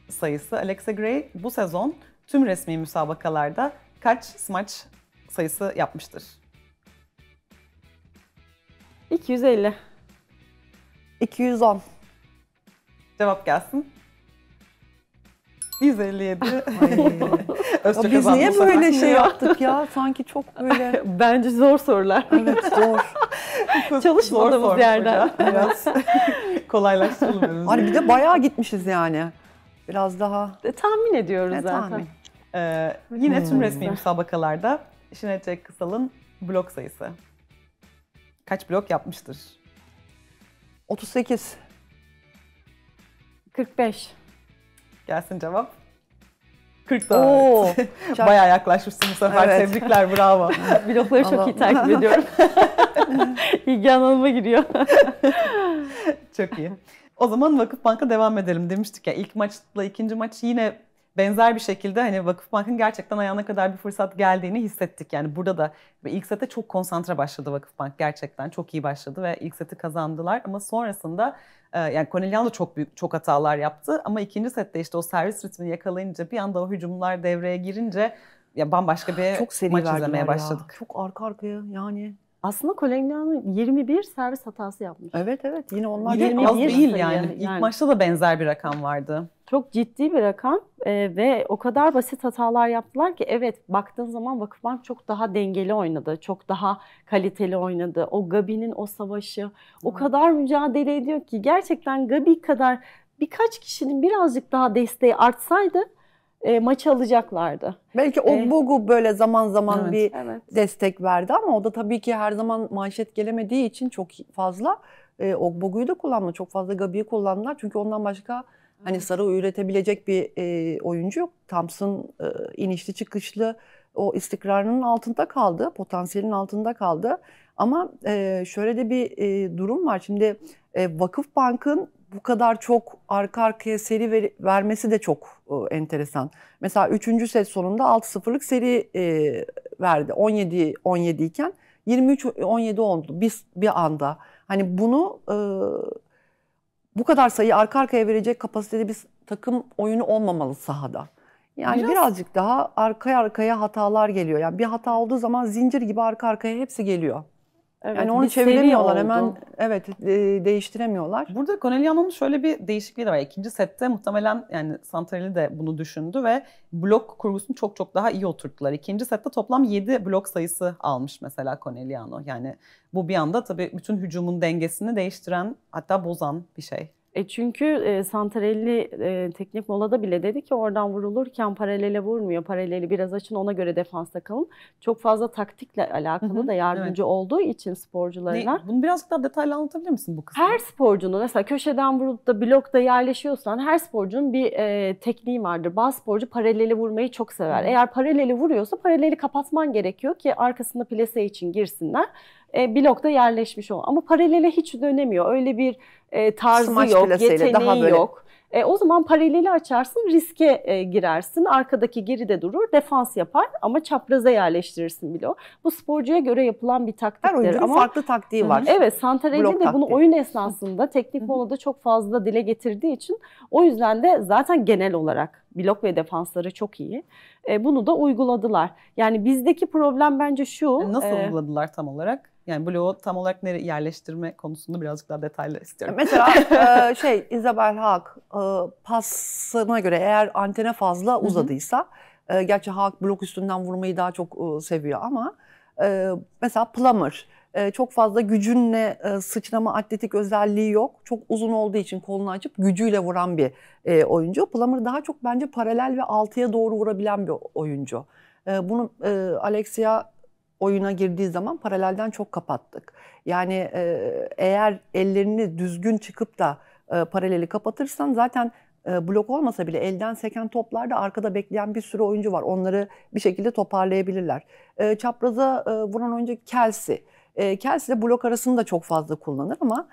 sayısı Alexa Gray bu sezon tüm resmi müsabakalarda kaç smaç sayısı yapmıştır? 250. 210. Cevap gelsin. 157. Ay, biz niye böyle şey yaptık ya? Sanki çok böyle... Bence zor sorular. Evet zor. Çalışmadığımız yerden. Biraz kolaylaştırılmıyoruz. Hani bir de bayağı gitmişiz yani. Biraz daha... E, tahmin ediyoruz e, zaten. Tahmin. Ee, yine hmm. tüm resmi müsabakalarda Şinet Kısal'ın blok sayısı. Kaç blok yapmıştır? 38. 45. Gelsin cevap. 40 daha. Oo, yaklaşmışsın bu sefer. Evet. Tebrikler, bravo. Blokları çok iyi takip ediyorum. İlgi alanıma giriyor. çok iyi. O zaman vakıf banka devam edelim demiştik ya. İlk maçla ikinci maç yine benzer bir şekilde hani vakıf bankın gerçekten ayağına kadar bir fırsat geldiğini hissettik. Yani burada da ilk sette çok konsantre başladı vakıf bank gerçekten. Çok iyi başladı ve ilk seti kazandılar ama sonrasında e, yani Cornelian da çok büyük çok hatalar yaptı ama ikinci sette işte o servis ritmini yakalayınca bir anda o hücumlar devreye girince ya bambaşka bir çok seri maç izlemeye başladık. Çok arka arkaya yani aslında Colegnano 21 servis hatası yapmış. Evet evet yine onlar çok az değil yani. yani. İlk maçta da benzer bir rakam vardı. Çok ciddi bir rakam e, ve o kadar basit hatalar yaptılar ki evet baktığın zaman Vakıfbank çok daha dengeli oynadı. Çok daha kaliteli oynadı. O Gabi'nin o savaşı hmm. o kadar mücadele ediyor ki gerçekten Gabi kadar birkaç kişinin birazcık daha desteği artsaydı e, maçı alacaklardı. Belki o ee, böyle zaman zaman evet, bir evet. destek verdi ama o da tabii ki her zaman manşet gelemediği için çok fazla e, Ogbogu'yu da kullanma. Çok fazla Gabi'yi kullandılar. Çünkü ondan başka hani sarı üretebilecek bir e, oyuncu yok. Thompson e, inişli çıkışlı o istikrarının altında kaldı. Potansiyelin altında kaldı. Ama e, şöyle de bir e, durum var. Şimdi e, Vakıf Bank'ın bu kadar çok arka arkaya seri ver, vermesi de çok e, enteresan. Mesela 3. set sonunda 6-0'lık seri e, verdi. 17 17 iken 23 17 oldu bir bir anda. Hani bunu e, bu kadar sayı arka arkaya verecek kapasitede bir takım oyunu olmamalı sahada. Yani Biraz... birazcık daha arkaya arkaya hatalar geliyor. Yani bir hata olduğu zaman zincir gibi arka arkaya hepsi geliyor. Evet, yani onu çeviremiyorlar hemen evet e, değiştiremiyorlar. Burada Corneliano'nun şöyle bir değişikliği de var. İkinci sette muhtemelen yani Santarelli de bunu düşündü ve blok kurgusunu çok çok daha iyi oturttular. İkinci sette toplam 7 blok sayısı almış mesela Corneliano. Yani bu bir anda tabii bütün hücumun dengesini değiştiren hatta bozan bir şey. E çünkü e, Santarelli e, teknik molada bile dedi ki oradan vurulurken paralele vurmuyor. Paraleli biraz açın ona göre defansta kalın. Çok fazla taktikle alakalı Hı-hı, da yardımcı evet. olduğu için sporcularına. Ne, bunu birazcık daha detaylı anlatabilir misin bu kısmı? Her sporcunun mesela köşeden vurup da blokta yerleşiyorsan her sporcunun bir e, tekniği vardır. Bazı sporcu paraleli vurmayı çok sever. Hı-hı. Eğer paraleli vuruyorsa paraleli kapatman gerekiyor ki arkasında plase için girsinler e, blokta yerleşmiş o. Ama paralele hiç dönemiyor. Öyle bir e, tarzı Smaç yok, yeteneği daha böyle... yok. E, o zaman paraleli açarsın, riske e, girersin. Arkadaki geride durur, defans yapar ama çapraza yerleştirirsin bile o. Bu sporcuya göre yapılan bir taktiktir. Her oyuncunun ama, farklı taktiği var. evet, Santarelli de bunu oyun esnasında teknik molada çok fazla dile getirdiği için o yüzden de zaten genel olarak blok ve defansları çok iyi. E, bunu da uyguladılar. Yani bizdeki problem bence şu. E, nasıl e, uyguladılar tam olarak? Yani bloğu tam olarak nereye yerleştirme konusunda birazcık daha detaylı istiyorum. Mesela şey İzabel Haak pasına göre eğer antene fazla uzadıysa e, gerçi Haak blok üstünden vurmayı daha çok seviyor ama mesela Plummer çok fazla gücünle sıçrama atletik özelliği yok. Çok uzun olduğu için kolunu açıp gücüyle vuran bir oyuncu. Plummer daha çok bence paralel ve altıya doğru vurabilen bir oyuncu. bunu Alexia oyuna girdiği zaman paralelden çok kapattık. Yani e, eğer ellerini düzgün çıkıp da e, paraleli kapatırsan zaten e, blok olmasa bile elden seken toplarda arkada bekleyen bir sürü oyuncu var. Onları bir şekilde toparlayabilirler. E, çapraza e, vuran oyuncu Kelsey. E, Kelsey ile blok arasında çok fazla kullanır ama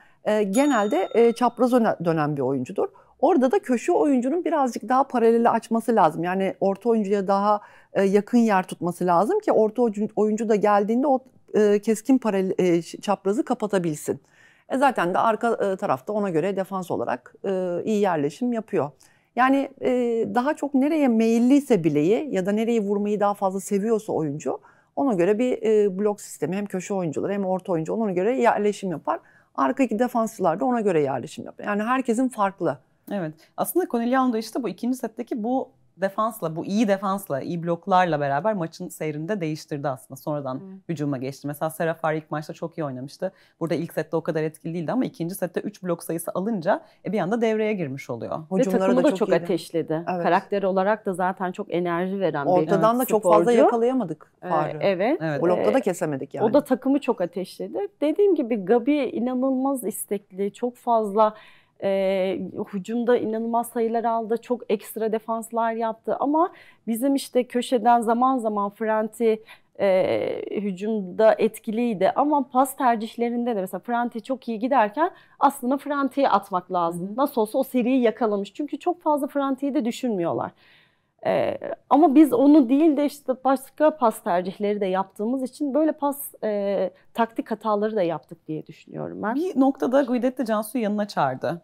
genelde e, çapraz dönen bir oyuncudur. Orada da köşe oyuncunun birazcık daha paraleli açması lazım. Yani orta oyuncuya daha e, yakın yer tutması lazım ki orta oyuncu da geldiğinde o e, keskin paralel e, çaprazı kapatabilsin. E zaten de arka tarafta ona göre defans olarak iyi yerleşim yapıyor. Yani daha çok nereye meyilliyse bileği ya da nereyi vurmayı daha fazla seviyorsa oyuncu ona göre bir blok sistemi hem köşe oyuncuları hem orta oyuncu ona göre yerleşim yapar. Arkadaki defanslılar da ona göre yerleşim yapar. Yani herkesin farklı. Evet. Aslında Corneliano da işte bu ikinci setteki bu defansla, bu iyi defansla, iyi bloklarla beraber maçın seyrini de değiştirdi aslında. Sonradan hmm. hücuma geçti. Mesela Serafar ilk maçta çok iyi oynamıştı. Burada ilk sette o kadar etkili değildi ama ikinci sette 3 blok sayısı alınca e, bir anda devreye girmiş oluyor. Hücumları Ve takımı da, da çok, iyiydi. ateşledi. Evet. Karakter olarak da zaten çok enerji veren Ortadan bir Ortadan da sporcu. çok fazla yakalayamadık Ee, evet. evet. Blokta e, da kesemedik yani. O da takımı çok ateşledi. Dediğim gibi Gabi inanılmaz istekli, çok fazla e, hücumda inanılmaz sayılar aldı. Çok ekstra defanslar yaptı ama bizim işte köşeden zaman zaman Franti e, hücumda etkiliydi ama pas tercihlerinde de mesela Franti çok iyi giderken aslında Franti'yi atmak lazım. Nasıl olsa o seriyi yakalamış. Çünkü çok fazla Franti'yi de düşünmüyorlar. Ee, ama biz onu değil de işte başka pas tercihleri de yaptığımız için böyle pas e, taktik hataları da yaptık diye düşünüyorum ben. Bir noktada Guidetti Cansu'yu yanına çağırdı.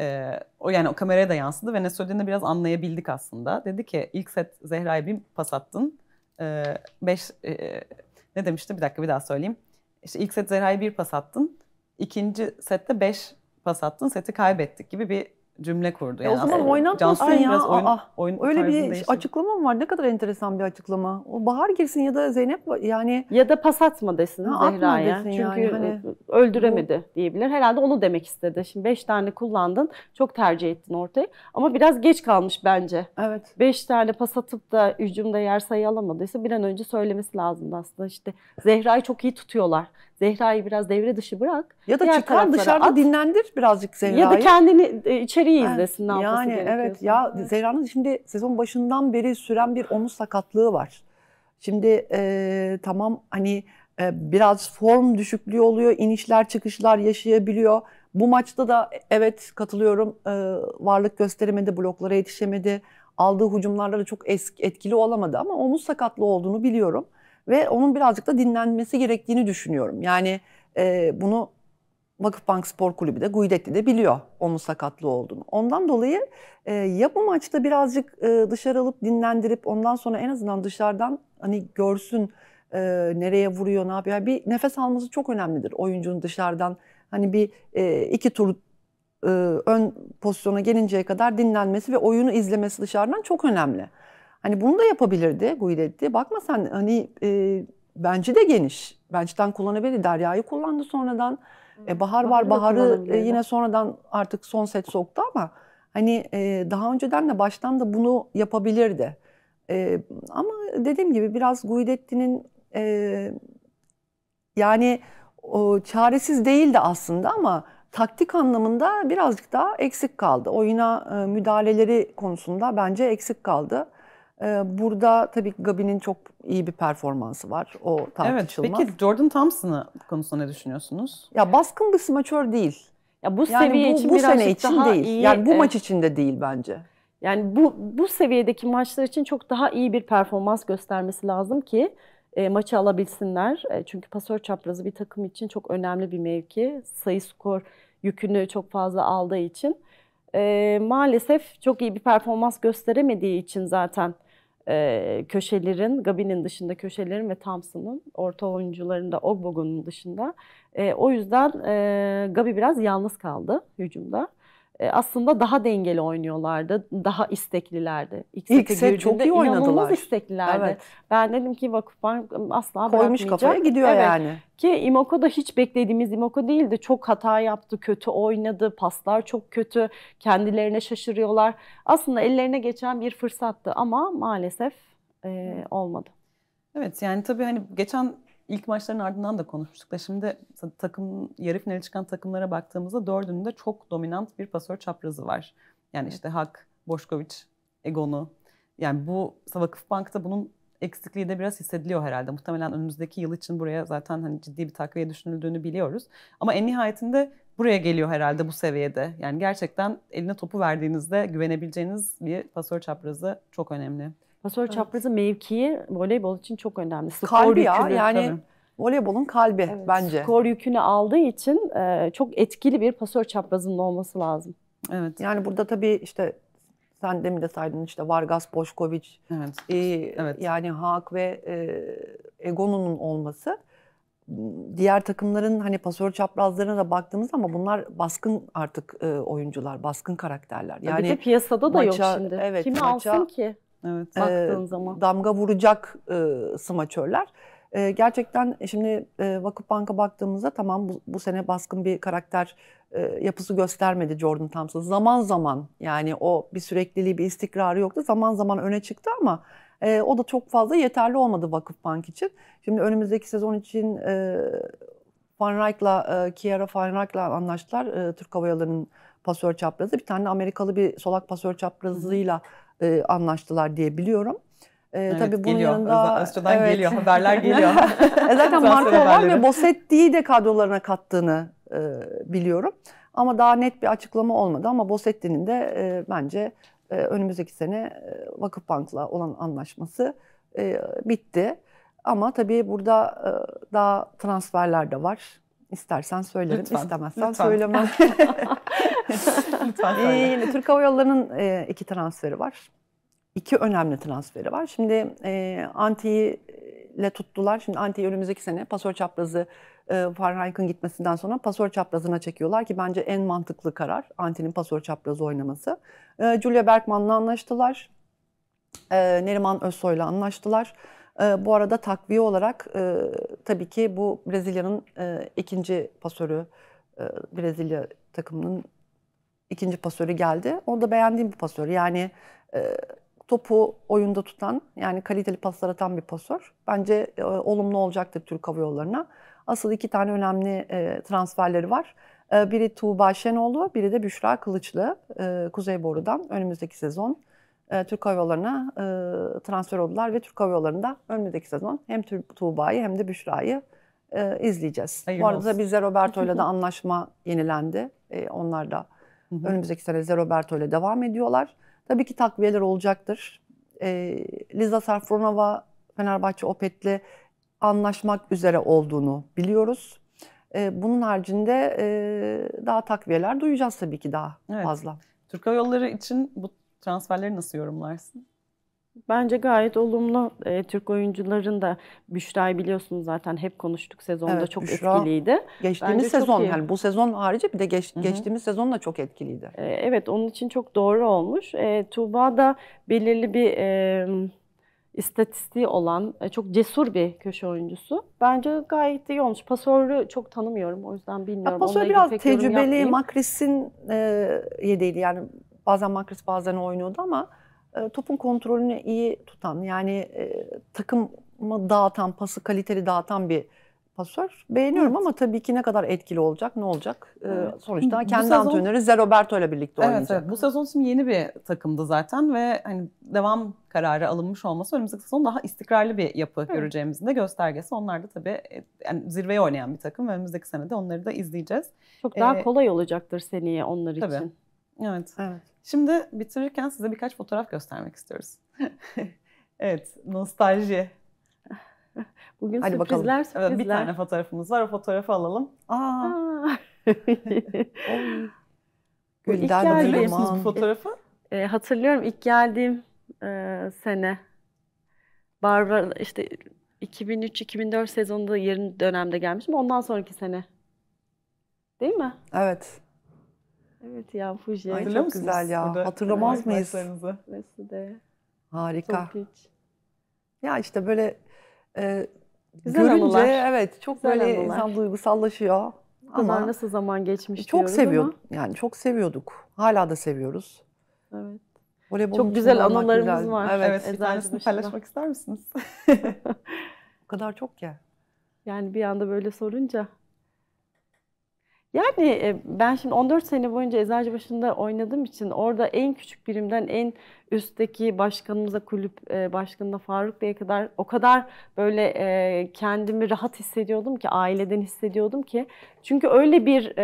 Ee, o yani o kameraya da yansıdı ve ne söylediğini biraz anlayabildik aslında. Dedi ki ilk set Zehra'ya bir pas attın. Ee, beş, e, ne demişti bir dakika bir daha söyleyeyim. İşte ilk set Zehra'ya bir pas attın. İkinci sette beş pas attın seti kaybettik gibi bir cümle kurdu. Yani e o zaman aslında oynatmasın ya. Biraz oyun, oyun öyle bir değişim. açıklama mı var? Ne kadar enteresan bir açıklama. O Bahar girsin ya da Zeynep yani. Ya da pas atma desin ha, Çünkü yani. E, öldüremedi bu... diyebilir. Herhalde onu demek istedi. Şimdi beş tane kullandın. Çok tercih ettin ortaya. Ama biraz geç kalmış bence. Evet. Beş tane pas atıp da hücumda yer sayı alamadıysa bir an önce söylemesi lazımdı aslında. İşte Zehra'yı çok iyi tutuyorlar. Zehra'yı biraz devre dışı bırak. Ya da çıkar dışarıda at. dinlendir birazcık Zehra'yı. Ya da kendini e, içeriği yani, izlesin yani, Yani evet ya evet. Zehra'nın şimdi sezon başından beri süren bir omuz sakatlığı var. Şimdi e, tamam hani e, biraz form düşüklüğü oluyor, inişler çıkışlar yaşayabiliyor. Bu maçta da e, evet katılıyorum e, varlık gösteremedi, bloklara yetişemedi. Aldığı hücumlarla da çok etkili olamadı ama omuz sakatlı olduğunu biliyorum ve onun birazcık da dinlenmesi gerektiğini düşünüyorum. Yani e, bunu Vakıfbank Spor Kulübü de Guidetti de biliyor onun sakatlığı olduğunu. Ondan dolayı e, ya bu maçta birazcık e, dışarı alıp dinlendirip ondan sonra en azından dışarıdan hani görsün e, nereye vuruyor, ne yapıyor. bir nefes alması çok önemlidir oyuncunun dışarıdan. Hani bir e, iki tur e, ön pozisyona gelinceye kadar dinlenmesi ve oyunu izlemesi dışarıdan çok önemli. Hani bunu da yapabilirdi Guidetti. Bakma sen hani e, bence de geniş. Bençten kullanabilir. Derya'yı kullandı sonradan. E, hmm, bahar var. Bahar'ı e, yine sonradan artık son set soktu ama hani e, daha önceden de baştan da bunu yapabilirdi. E, ama dediğim gibi biraz Guidetti'nin e, yani o, çaresiz değildi aslında ama taktik anlamında birazcık daha eksik kaldı. Oyuna e, müdahaleleri konusunda bence eksik kaldı. Ee, burada tabii Gabi'nin çok iyi bir performansı var. O tartışılmaz. Evet, peki Jordan Thompson'ı konusunda ne düşünüyorsunuz? Ya baskın bir smaçör değil. Ya bu yani seviye bu, için bu sene için daha değil. Iyi, yani bu e, maç için de değil bence. Yani bu bu seviyedeki maçlar için çok daha iyi bir performans göstermesi lazım ki e, maçı alabilsinler. E, çünkü pasör çaprazı bir takım için çok önemli bir mevki. Sayı skor yükünü çok fazla aldığı için. E, maalesef çok iyi bir performans gösteremediği için zaten e, köşelerin, Gabi'nin dışında köşelerin ve Thompson'ın, orta oyuncularında Ogbogun'un dışında. E, o yüzden e, Gabi biraz yalnız kaldı hücumda. E, aslında daha dengeli oynuyorlardı. Daha isteklilerdi. İlk, İlk set çok iyi oynadılar. İnanılmaz isteklilerdi. Evet. Ben dedim ki Vakıfbank asla Koymuş kafaya gidiyor evet. yani. Ki Imoko da hiç beklediğimiz Imoko değildi. Çok hata yaptı, kötü oynadı, paslar çok kötü, kendilerine şaşırıyorlar. Aslında ellerine geçen bir fırsattı ama maalesef e, olmadı. Evet yani tabii hani geçen İlk maçların ardından da konuşmuştuk da şimdi takım yarı finale çıkan takımlara baktığımızda dördünün de çok dominant bir pasör çaprazı var. Yani işte Hak, Boşkoviç, Egonu. Yani bu Vakıfbank'ta bunun eksikliği de biraz hissediliyor herhalde. Muhtemelen önümüzdeki yıl için buraya zaten hani ciddi bir takviye düşünüldüğünü biliyoruz. Ama en nihayetinde buraya geliyor herhalde bu seviyede. Yani gerçekten eline topu verdiğinizde güvenebileceğiniz bir pasör çaprazı çok önemli. Pasör evet. çaprazı mevkii voleybol için çok önemli. Skor kalbi yükünü, ya yani tabii. voleybolun kalbi evet, bence. Skor yükünü aldığı için e, çok etkili bir pasör çaprazının olması lazım. Evet. Yani burada tabii işte sen demin de saydın işte Vargas, Boşkovic, evet. E, evet. yani Haak ve e, Egon'un olması diğer takımların hani pasör çaprazlarına da baktığımız ama bunlar baskın artık e, oyuncular, baskın karakterler. Yani bir de piyasada da maça, yok şimdi. Evet, Kimi maça, alsın ki? Evet. Baktığın zaman. Damga vuracak smaçörler. E, gerçekten şimdi e, Vakıfbank'a baktığımızda tamam bu, bu sene baskın bir karakter e, yapısı göstermedi Jordan Thompson. Zaman zaman yani o bir sürekliliği, bir istikrarı yoktu. Zaman zaman öne çıktı ama e, o da çok fazla yeterli olmadı Vakıfbank için. Şimdi önümüzdeki sezon için e, Van Rijk'la, e, Kiara Van Rijk'la anlaştılar. E, Türk Hava Yolları'nın pasör çaprazı. Bir tane Amerikalı bir solak pasör çaprazıyla... Hı e, anlaştılar diye biliyorum. E, evet, tabii bunun geliyor. yanında Östradan evet. geliyor haberler geliyor. e zaten Marco Olan ve Bossetti'yi de kadrolarına kattığını e, biliyorum. Ama daha net bir açıklama olmadı ama Bosetti'nin de e, bence e, önümüzdeki sene e, Vakıfbank'la olan anlaşması e, bitti. Ama tabii burada e, daha transferler de var. İstersen söylerim, lütfen, istemezsen lütfen. söylemem. Lütfen ee, söyle. Ee, Türk Hava Yolları'nın e, iki transferi var. İki önemli transferi var. Şimdi e, Anti'yi ile e, tuttular. Şimdi Anti'yi önümüzdeki sene pasör çaprazı e, Farhayk'ın gitmesinden sonra pasör çaprazına çekiyorlar ki bence en mantıklı karar Anti'nin pasör çaprazı oynaması. E, Julia Bergman'la anlaştılar. E, Neriman Özsoy'la anlaştılar. E, bu arada takviye olarak e, tabii ki bu Brezilya'nın e, ikinci pasörü e, Brezilya takımının ikinci pasörü geldi. O da beğendiğim bir pasör. Yani e, topu oyunda tutan, yani kaliteli paslar atan bir pasör. Bence e, olumlu olacaktır Türk Hava Yolları'na. Asıl iki tane önemli e, transferleri var. E, biri Tuğba Şenoğlu, biri de Büşra Kılıçlı. E, Kuzey Boru'dan önümüzdeki sezon e, Türk Hava Yolları'na e, transfer oldular ve Türk Hava Yolları'nda önümüzdeki sezon hem Tuğba'yı hem de Büşra'yı e, izleyeceğiz. Hayırlı Bu arada olsun. bizde Roberto ile de anlaşma yenilendi. E, onlar da Hı hı. Önümüzdeki sene de Roberto ile devam ediyorlar. Tabii ki takviyeler olacaktır. E, ee, Liza Sarfronova Fenerbahçe Opet'le anlaşmak üzere olduğunu biliyoruz. E, bunun haricinde e, daha takviyeler duyacağız tabii ki daha evet. fazla. Türk Hava Yolları için bu transferleri nasıl yorumlarsın? Bence gayet olumlu. E, Türk oyuncuların da Büşra'yı biliyorsunuz zaten hep konuştuk sezonda evet, çok Büşra, etkiliydi. Geçtiğimiz Bence sezon yani bu sezon harici bir de geç, geçtiğimiz sezon da çok etkiliydi. E, evet onun için çok doğru olmuş. E, Tuğba da belirli bir e, istatistiği olan e, çok cesur bir köşe oyuncusu. Bence gayet iyi olmuş. Pasörü çok tanımıyorum o yüzden bilmiyorum. Ya, pasör biraz tecrübeli. Makris'in e, yedeğiydi yani bazen Makris bazen oynuyordu ama... E, topun kontrolünü iyi tutan yani e, takımı dağıtan, pası kaliteli dağıtan bir pasör. Beğeniyorum evet. ama tabii ki ne kadar etkili olacak, ne olacak? E, evet. Sonuçta kendi sezon... antrenörü Zé Roberto ile birlikte evet, oynayacak. Evet, bu sezon şimdi yeni bir takımdı zaten ve hani devam kararı alınmış olması önümüzdeki sezon daha istikrarlı bir yapı Hı. göreceğimizin de göstergesi. Onlar da tabii yani zirveye oynayan bir takım ve önümüzdeki sene de onları da izleyeceğiz. Çok daha ee, kolay olacaktır seneye onlar tabii. için. Evet. Evet. Şimdi bitirirken size birkaç fotoğraf göstermek istiyoruz. evet, nostalji. Bugün Hadi sürprizler, sürprizler. Evet, bir tane fotoğrafımız var. O fotoğrafı alalım. Aa. Gülden Hatırlıyorsunuz bu fotoğrafı? E, e, hatırlıyorum ilk geldiğim e, sene. Barbara işte 2003-2004 sezonunda yerin dönemde gelmişim, Ondan sonraki sene. Değil mi? Evet. Evet ya Fuji. Ay, çok güzel ya. Hatırlamaz e, mıyız? Nasıl Meside. Harika. Topiç. Ya işte böyle e, güzel görünce anılar. evet çok güzel böyle anılar. insan duygusallaşıyor. Ama nasıl zaman geçmiş Çok seviyorduk. Ama. Yani çok seviyorduk. Hala da seviyoruz. Evet. Voleybol çok güzel anılarımız güzel. var. Evet. evet bir tanesini paylaşmak ister misiniz? o kadar çok ya. Yani bir anda böyle sorunca yani e, ben şimdi 14 sene boyunca Eczacıbaşı'nda oynadığım için orada en küçük birimden en üstteki başkanımıza, kulüp e, başkanına Faruk Bey'e kadar o kadar böyle e, kendimi rahat hissediyordum ki, aileden hissediyordum ki. Çünkü öyle bir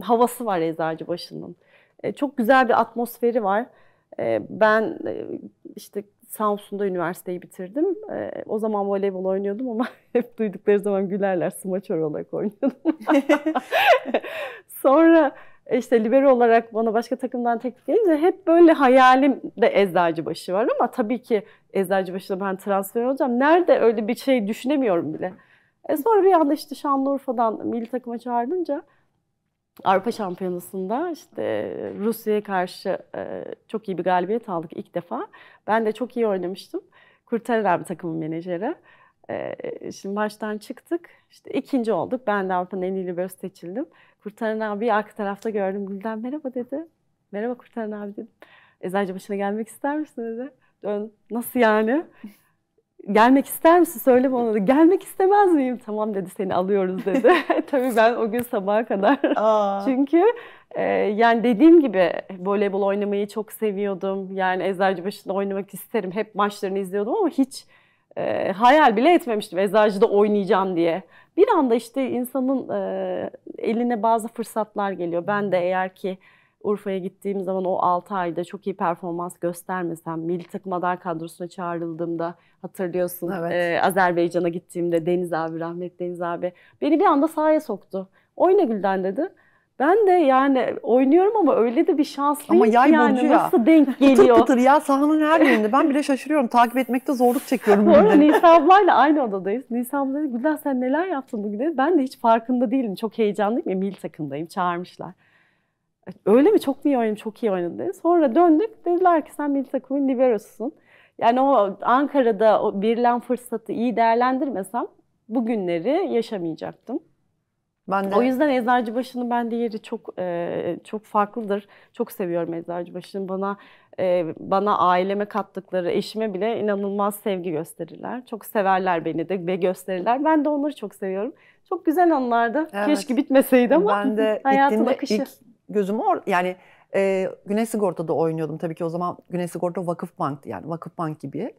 havası var Eczacıbaşı'nın. Çok güzel bir atmosferi var. Ben işte Samsun'da üniversiteyi bitirdim. E, o zaman voleybol oynuyordum ama hep duydukları zaman gülerler smaçör olarak oynuyordum. Sonra işte libero olarak bana başka takımdan teklif gelince hep böyle hayalim de Eczacıbaşı var ama tabii ki Eczacıbaşı'da ben transfer olacağım. Nerede öyle bir şey düşünemiyorum bile. E sonra bir anda işte Şanlıurfa'dan milli takıma çağrılınca Avrupa Şampiyonası'nda işte Rusya'ya karşı e, çok iyi bir galibiyet aldık ilk defa. Ben de çok iyi oynamıştım. Kurtarır abi takımın menajeri. E, şimdi baştan çıktık. İşte ikinci olduk. Ben de Avrupa'nın en iyi liberosu seçildim. Kurtarın abi arka tarafta gördüm. Gülden merhaba dedi. Merhaba Kurtarın abi dedim. Eczacı başına gelmek ister misin dedi. Dön. Nasıl yani? gelmek ister misin? Söyle bana da. Gelmek istemez miyim? Tamam dedi seni alıyoruz dedi. Tabii ben o gün sabaha kadar. Çünkü e, yani dediğim gibi voleybol oynamayı çok seviyordum. Yani Eczacıbaşı'nda oynamak isterim. Hep maçlarını izliyordum ama hiç e, hayal bile etmemiştim Eczacı'da oynayacağım diye. Bir anda işte insanın e, eline bazı fırsatlar geliyor. Ben de eğer ki Urfa'ya gittiğim zaman o 6 ayda çok iyi performans göstermesem, milli takım aday kadrosuna çağrıldığımda hatırlıyorsun evet. e, Azerbaycan'a gittiğimde Deniz abi, rahmet Deniz abi beni bir anda sahaya soktu. Oyna Gülden dedi. Ben de yani oynuyorum ama öyle de bir şanslıyım ama yay yani ya. nasıl denk geliyor. Pıtır pıtır ya sahanın her yerinde. Ben bile şaşırıyorum. Takip etmekte zorluk çekiyorum. Bu arada Nisa ablayla aynı odadayız. Nisa abla dedi Gülden sen neler yaptın bugün dedi. Ben de hiç farkında değilim. Çok heyecanlıyım ya milli takımdayım çağırmışlar öyle mi çok iyi oynadım, çok iyi oynadım Sonra döndük dediler ki sen milli takımın liberosusun. Yani o Ankara'da o verilen fırsatı iyi değerlendirmesem bugünleri yaşamayacaktım. Ben de... O yüzden Eczacıbaşı'nın bende yeri çok e, çok farklıdır. Çok seviyorum Eczacıbaşı'nın bana e, bana aileme kattıkları, eşime bile inanılmaz sevgi gösterirler. Çok severler beni de ve gösterirler. Ben de onları çok seviyorum. Çok güzel anlardı. Evet. Keşke bitmeseydi ama ben de hayatın akışı. Ilk gözümü or yani e, Güneş Sigorta'da oynuyordum tabii ki o zaman Güneş Sigorta Vakıf Bank'tı yani Vakıf Bank gibi.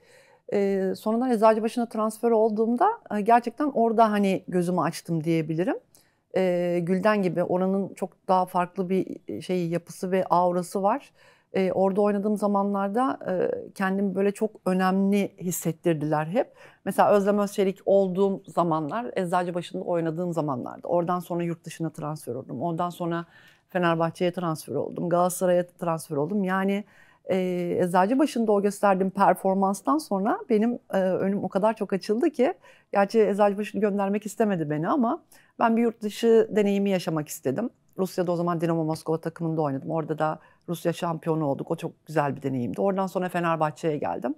E, sonradan Eczacıbaşı'na transfer olduğumda e, gerçekten orada hani gözümü açtım diyebilirim. E, Gülden gibi oranın çok daha farklı bir e, şey yapısı ve aurası var. E, orada oynadığım zamanlarda e, kendimi böyle çok önemli hissettirdiler hep. Mesela Özlem Özçelik olduğum zamanlar, Eczacıbaşı'nda oynadığım zamanlarda. Oradan sonra yurt dışına transfer oldum. Oradan sonra Fenerbahçe'ye transfer oldum, Galatasaray'a transfer oldum. Yani e, başında o gösterdiğim performanstan sonra benim e, önüm o kadar çok açıldı ki gerçi Eczacıbaşı'nı göndermek istemedi beni ama ben bir yurt dışı deneyimi yaşamak istedim. Rusya'da o zaman Dinamo Moskova takımında oynadım. Orada da Rusya şampiyonu olduk. O çok güzel bir deneyimdi. Oradan sonra Fenerbahçe'ye geldim.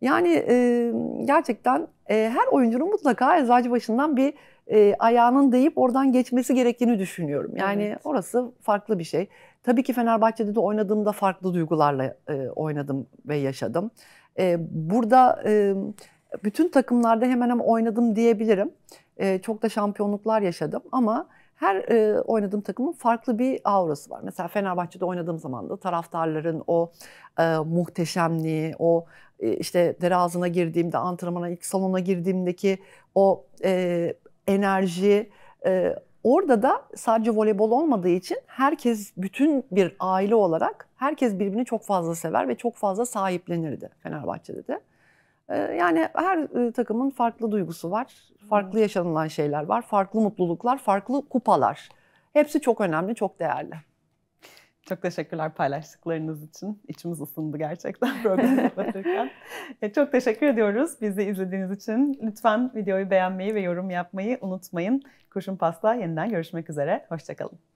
Yani e, gerçekten e, her oyuncunun mutlaka başından bir e, ayağının deyip oradan geçmesi gerektiğini düşünüyorum. Yani evet. orası farklı bir şey. Tabii ki Fenerbahçe'de de oynadığımda farklı duygularla e, oynadım ve yaşadım. E, burada e, bütün takımlarda hemen hemen oynadım diyebilirim. E, çok da şampiyonluklar yaşadım ama her e, oynadığım takımın farklı bir aurası var. Mesela Fenerbahçe'de oynadığım zaman da taraftarların o e, muhteşemliği, o e, işte dere ağzına girdiğimde, antrenmana ilk salona girdiğimdeki o e, enerji. E, orada da sadece voleybol olmadığı için herkes bütün bir aile olarak herkes birbirini çok fazla sever ve çok fazla sahiplenirdi Fenerbahçe'de de. E, yani her e, takımın farklı duygusu var, farklı hmm. yaşanılan şeyler var, farklı mutluluklar, farklı kupalar. Hepsi çok önemli, çok değerli. Çok teşekkürler paylaştıklarınız için. İçimiz ısındı gerçekten programı kapatırken. E, çok teşekkür ediyoruz bizi izlediğiniz için. Lütfen videoyu beğenmeyi ve yorum yapmayı unutmayın. Kurşun Pasta yeniden görüşmek üzere. Hoşçakalın.